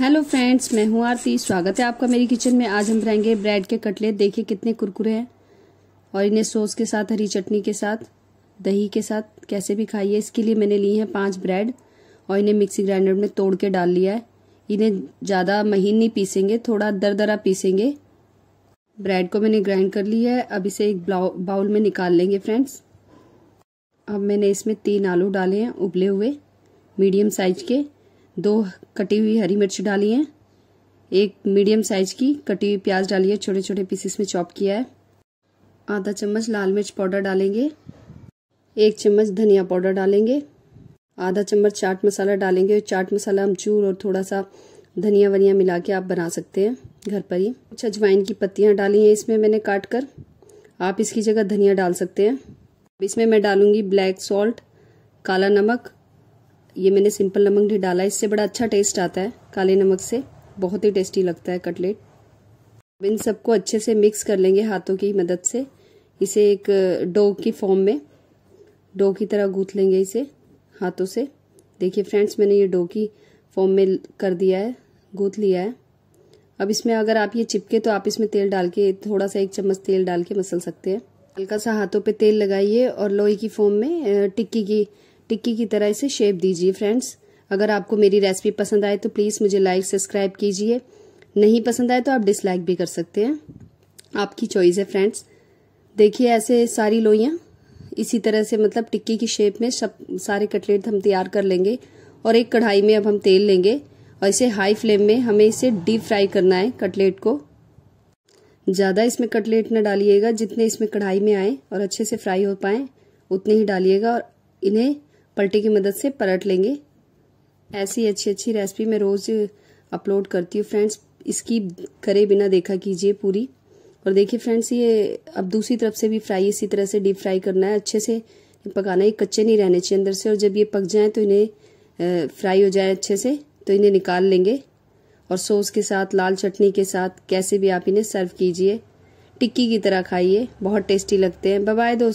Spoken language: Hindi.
हेलो फ्रेंड्स मैं हूं आरती स्वागत है आपका मेरी किचन में आज हम बनाएंगे ब्रेड के कटलेट देखिए कितने कुरकुरे हैं और इन्हें सॉस के साथ हरी चटनी के साथ दही के साथ कैसे भी खाइए इसके लिए मैंने ली हैं पांच ब्रेड और इन्हें मिक्सी ग्राइंडर में तोड़ के डाल लिया है इन्हें ज़्यादा महीन नहीं पीसेंगे थोड़ा दर दरा पीसेंगे ब्रेड को मैंने ग्राइंड कर लिया है अब इसे एक बाउल में निकाल लेंगे फ्रेंड्स अब मैंने इसमें तीन आलू डाले हैं उबले हुए मीडियम साइज के दो कटी हुई हरी मिर्च डाली है एक मीडियम साइज की कटी हुई प्याज डाली है छोटे छोटे पीसेस में चॉप किया है आधा चम्मच लाल मिर्च पाउडर डालेंगे एक चम्मच धनिया पाउडर डालेंगे आधा चम्मच चाट मसाला डालेंगे चाट मसाला अमचूर और थोड़ा सा धनिया वनिया मिला के आप बना सकते हैं घर पर ही कुछ अजवाइन की पत्तियाँ डाली हैं इसमें मैंने काट कर आप इसकी जगह धनिया डाल सकते हैं इसमें मैं डालूँगी ब्लैक सॉल्ट काला नमक ये मैंने सिंपल नमक नहीं डाला इससे बड़ा अच्छा टेस्ट आता है काले नमक से बहुत ही टेस्टी लगता है कटलेट अब इन सबको अच्छे से मिक्स कर लेंगे हाथों की मदद से इसे एक डो की फॉर्म में डो की तरह गूथ लेंगे इसे हाथों से देखिए फ्रेंड्स मैंने ये डो की फॉर्म में कर दिया है गूथ लिया है अब इसमें अगर आप ये चिपके तो आप इसमें तेल डाल के थोड़ा सा एक चम्मच तेल डाल के मसल सकते हैं हल्का सा हाथों पे तेल लगाइए और लोई की फॉर्म में टिक्की की टिक्की की तरह इसे शेप दीजिए फ्रेंड्स अगर आपको मेरी रेसिपी पसंद आए तो प्लीज़ मुझे लाइक सब्सक्राइब कीजिए नहीं पसंद आए तो आप डिसलाइक भी कर सकते हैं आपकी चॉइस है फ्रेंड्स देखिए ऐसे सारी लोइयाँ इसी तरह से मतलब टिक्की की शेप में सब सारे कटलेट हम तैयार कर लेंगे और एक कढ़ाई में अब हम तेल लेंगे और इसे हाई फ्लेम में हमें इसे डीप फ्राई करना है कटलेट को ज़्यादा इसमें कटलेट ना डालिएगा जितने इसमें कढ़ाई में आए और अच्छे से फ्राई हो पाएँ उतने ही डालिएगा और इन्हें पलटे की मदद से पलट लेंगे ऐसी अच्छी अच्छी रेसिपी मैं रोज़ अपलोड करती हूँ फ्रेंड्स इसकी करे बिना देखा कीजिए पूरी और देखिए फ्रेंड्स ये अब दूसरी तरफ से भी फ्राई इसी तरह से डीप फ्राई करना है अच्छे से पकाना है कच्चे नहीं रहने चाहिए अंदर से और जब ये पक जाए तो इन्हें फ्राई हो जाए अच्छे से तो इन्हें निकाल लेंगे और सॉस के साथ लाल चटनी के साथ कैसे भी आप इन्हें सर्व कीजिए टिक्की की तरह खाइए बहुत टेस्टी लगते हैं बाय दोस्त